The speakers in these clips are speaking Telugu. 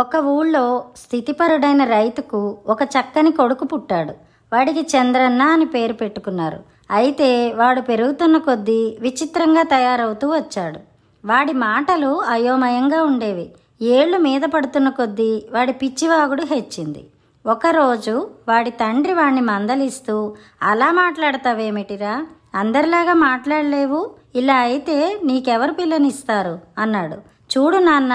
ఒక ఊళ్ళో స్థితిపరుడైన రైతుకు ఒక చక్కని కొడుకు పుట్టాడు వాడికి చంద్రన్న అని పేరు పెట్టుకున్నారు అయితే వాడు పెరుగుతున్న కొద్దీ విచిత్రంగా తయారవుతూ వచ్చాడు వాడి మాటలు అయోమయంగా ఉండేవి ఏళ్ళు మీద పడుతున్న కొద్దీ వాడి పిచ్చివాగుడు హెచ్చింది ఒకరోజు వాడి తండ్రి వాణ్ణి మందలిస్తూ అలా మాట్లాడతావేమిటిరా అందరిలాగా మాట్లాడలేవు ఇలా అయితే నీకెవరు పిల్లనిస్తారు అన్నాడు చూడు నాన్న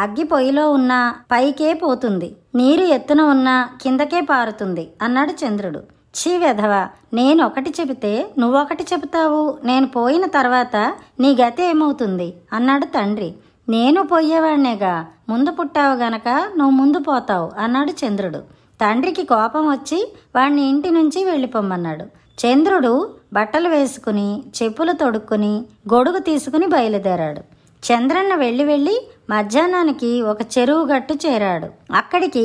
అగ్గి పొయ్యిలో ఉన్నా పైకే పోతుంది నీరు ఎత్తున ఉన్నా కిందకే పారుతుంది అన్నాడు చంద్రుడు ఛీ వెధవ నేను ఒకటి చెబితే నువ్వొకటి చెబుతావు నేను పోయిన తర్వాత నీ గతి ఏమవుతుంది అన్నాడు తండ్రి నేను పోయేవాణ్ణేగా ముందు పుట్టావు గనక నువ్వు ముందు పోతావు అన్నాడు చంద్రుడు తండ్రికి కోపం వచ్చి వాణ్ణి ఇంటి నుంచి వెళ్ళిపోమ్మన్నాడు చంద్రుడు బట్టలు వేసుకుని చెప్పులు తొడుక్కుని గొడుగు తీసుకుని బయలుదేరాడు చంద్రన్న వెళ్ళి వెళ్ళి మధ్యాహ్నానికి ఒక చెరువు గట్టు చేరాడు అక్కడికి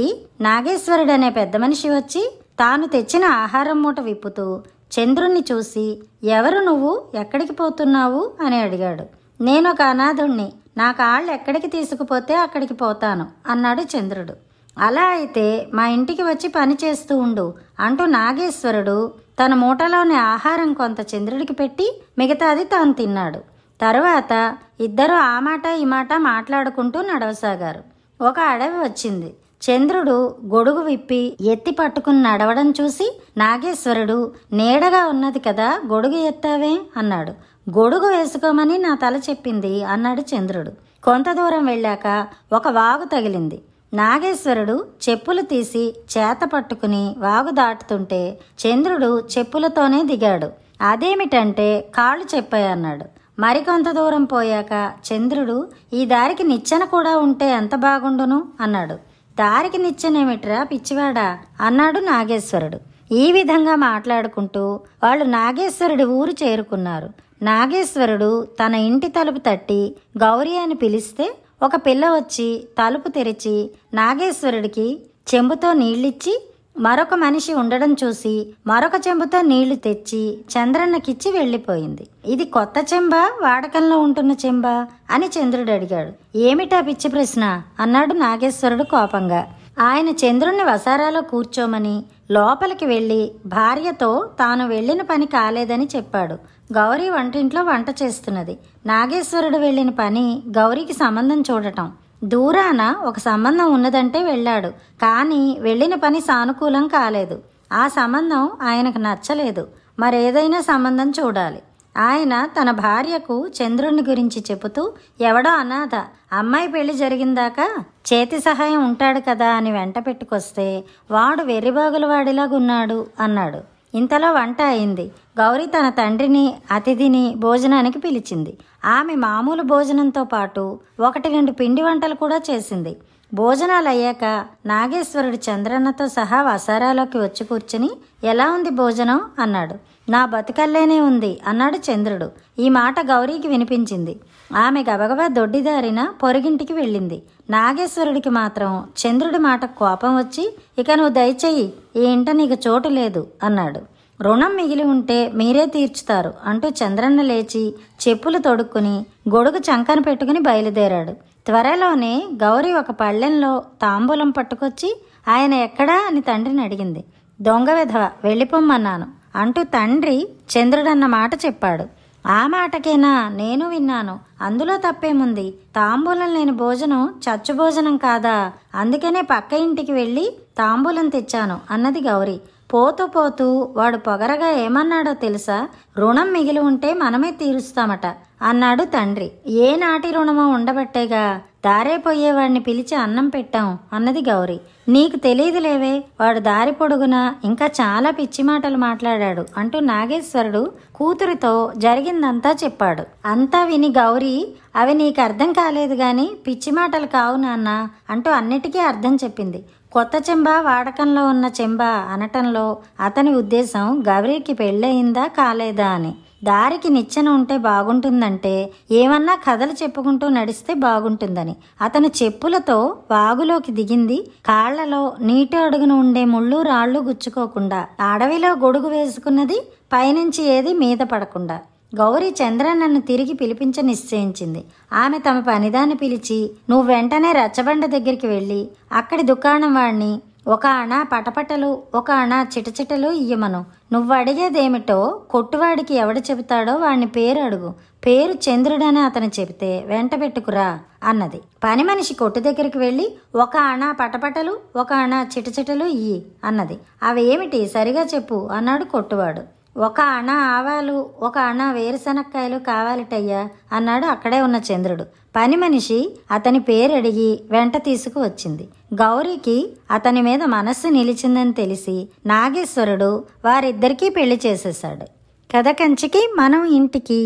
నాగేశ్వరుడు అనే పెద్ద మనిషి వచ్చి తాను తెచ్చిన ఆహారం మూట విప్పుతూ చంద్రుణ్ణి చూసి ఎవరు నువ్వు ఎక్కడికి పోతున్నావు అని అడిగాడు నేను ఒక అనాథుణ్ణి నా కాళ్ళు ఎక్కడికి తీసుకుపోతే అక్కడికి పోతాను అన్నాడు చంద్రుడు అలా అయితే మా ఇంటికి వచ్చి పని చేస్తూ ఉండు అంటూ నాగేశ్వరుడు తన మూటలోని ఆహారం కొంత చంద్రుడికి పెట్టి మిగతాది తాను తిన్నాడు తరువాత ఇద్దరు ఆ మాట ఈ మాట మాట్లాడుకుంటూ నడవసాగారు ఒక అడవి వచ్చింది చంద్రుడు గొడుగు విప్పి ఎత్తి పట్టుకుని నడవడం చూసి నాగేశ్వరుడు నీడగా ఉన్నది కదా గొడుగు ఎత్తావే అన్నాడు గొడుగు వేసుకోమని నా తల చెప్పింది అన్నాడు చంద్రుడు కొంత దూరం వెళ్ళాక ఒక వాగు తగిలింది నాగేశ్వరుడు చెప్పులు తీసి చేత పట్టుకుని వాగు దాటుతుంటే చంద్రుడు చెప్పులతోనే దిగాడు అదేమిటంటే కాళ్ళు చెప్పాయన్నాడు మరికొంత దూరం పోయాక చంద్రుడు ఈ దారికి నిచ్చెన కూడా ఉంటే ఎంత బాగుండును అన్నాడు దారికి నిచ్చెనేమిట్రా పిచ్చివాడా అన్నాడు నాగేశ్వరుడు ఈ విధంగా మాట్లాడుకుంటూ వాళ్ళు నాగేశ్వరుడి ఊరు చేరుకున్నారు నాగేశ్వరుడు తన ఇంటి తలుపు తట్టి గౌరీ అని పిలిస్తే ఒక పిల్ల వచ్చి తలుపు తెరిచి నాగేశ్వరుడికి చెంబుతో నీళ్ళిచ్చి మరొక మనిషి ఉండడం చూసి మరొక చెంబుతో నీళ్లు తెచ్చి చంద్రన్నకిచ్చి వెళ్ళిపోయింది ఇది కొత్త చెంబ వాడకంలో ఉంటున్న చెంబ అని చంద్రుడు అడిగాడు ఏమిటా పిచ్చి ప్రశ్న అన్నాడు నాగేశ్వరుడు కోపంగా ఆయన చంద్రుణ్ణి వసారాలో కూర్చోమని లోపలికి వెళ్ళి భార్యతో తాను వెళ్ళిన పని కాలేదని చెప్పాడు గౌరీ వంటింట్లో వంట చేస్తున్నది నాగేశ్వరుడు వెళ్ళిన పని గౌరీకి సంబంధం చూడటం దూరాన ఒక సంబంధం ఉన్నదంటే వెళ్ళాడు కానీ వెళ్ళిన పని సానుకూలం కాలేదు ఆ సంబంధం ఆయనకు నచ్చలేదు మరేదైనా సంబంధం చూడాలి ఆయన తన భార్యకు చంద్రుని గురించి చెబుతూ ఎవడో అనాథ అమ్మాయి పెళ్లి జరిగిందాక చేతి సహాయం ఉంటాడు కదా అని వెంట పెట్టుకొస్తే వాడు వెర్రిబాగుల వాడిలాగున్నాడు అన్నాడు ఇంతలో వంట అయింది గౌరీ తన తండ్రిని అతిథిని భోజనానికి పిలిచింది ఆమె మామూలు భోజనంతో పాటు ఒకటి రెండు పిండి వంటలు కూడా చేసింది భోజనాలు అయ్యాక నాగేశ్వరుడు చంద్రన్నతో సహా వసారాలోకి వచ్చి కూర్చుని ఎలా ఉంది భోజనం అన్నాడు నా బతుకల్లేనే ఉంది అన్నాడు చంద్రుడు ఈ మాట గౌరీకి వినిపించింది ఆమె గబగబా దొడ్డిదారిన పొరుగింటికి వెళ్ళింది నాగేశ్వరుడికి మాత్రం చంద్రుడి మాట కోపం వచ్చి ఇక నువ్వు దయచేయి ఈ ఇంట నీకు చోటు లేదు అన్నాడు రుణం మిగిలి ఉంటే మీరే తీర్చుతారు అంటూ చంద్రన్న లేచి చెప్పులు తొడుక్కుని గొడుగు చంకన పెట్టుకుని బయలుదేరాడు త్వరలోనే గౌరీ ఒక పళ్ళెంలో తాంబూలం పట్టుకొచ్చి ఆయన ఎక్కడా అని తండ్రిని అడిగింది దొంగ విధవ వెళ్ళిపోమ్మన్నాను అంటూ తండ్రి చంద్రుడన్న మాట చెప్పాడు ఆ మాటకేనా నేను విన్నాను అందులో తప్పేముంది తాంబూలం లేని భోజనం చచ్చు భోజనం కాదా అందుకనే పక్క ఇంటికి వెళ్ళి తాంబూలం తెచ్చాను అన్నది గౌరీ పోతూ పోతూ వాడు పొగరగా ఏమన్నాడో తెలుసా రుణం మిగిలి ఉంటే మనమే తీరుస్తామట అన్నాడు తండ్రి ఏ నాటి రుణమో ఉండబట్టేగా దారైపోయేవాడిని పిలిచి అన్నం పెట్టాం అన్నది గౌరీ నీకు తెలియదులేవే వాడు దారి పొడుగున ఇంకా చాలా పిచ్చి మాటలు మాట్లాడాడు అంటూ నాగేశ్వరుడు కూతురితో జరిగిందంతా చెప్పాడు అంతా విని గౌరీ అవి నీకు అర్థం కాలేదు గాని పిచ్చి మాటలు కావు నాన్న అంటూ అన్నిటికీ అర్థం చెప్పింది కొత్త చెంబ వాడకంలో ఉన్న చెంబ అనటంలో అతని ఉద్దేశం గౌరీకి పెళ్ళయిందా కాలేదా అని దారికి నిచ్చెన ఉంటే బాగుంటుందంటే ఏమన్నా కథలు చెప్పుకుంటూ నడిస్తే బాగుంటుందని అతను చెప్పులతో వాగులోకి దిగింది కాళ్లలో నీటి అడుగున ఉండే ముళ్ళు రాళ్ళు గుచ్చుకోకుండా అడవిలో గొడుగు వేసుకున్నది పైనుంచి ఏది మీద పడకుండా గౌరీ చంద్ర నన్ను తిరిగి పిలిపించ నిశ్చయించింది ఆమె తమ పనిదాన్ని పిలిచి నువ్వు వెంటనే రచ్చబండ దగ్గరికి వెళ్ళి అక్కడి దుకాణం వాడిని ఒక అణ పటపటలు ఒక అణ చిటచిటలు ఇయ్యమను నువ్వు అడిగేదేమిటో కొట్టువాడికి ఎవడు చెబుతాడో వాడిని పేరు అడుగు పేరు చంద్రుడని అతను చెబితే వెంట పెట్టుకురా అన్నది పని మనిషి కొట్టు దగ్గరికి వెళ్ళి ఒక అణ పటపటలు ఒక అణ చిటచిటలు ఇయ్యి అన్నది అవేమిటి సరిగా చెప్పు అన్నాడు కొట్టువాడు ఒక అణ ఆవాలు ఒక అణ వేరుశనక్కాయలు కావాలిటయ్యా అన్నాడు అక్కడే ఉన్న చంద్రుడు పని మనిషి అతని పేరడిగి వెంట తీసుకువచ్చింది గౌరీకి అతని మీద మనస్సు నిలిచిందని తెలిసి నాగేశ్వరుడు వారిద్దరికీ పెళ్లి చేసేశాడు కథ కంచికి మనం ఇంటికి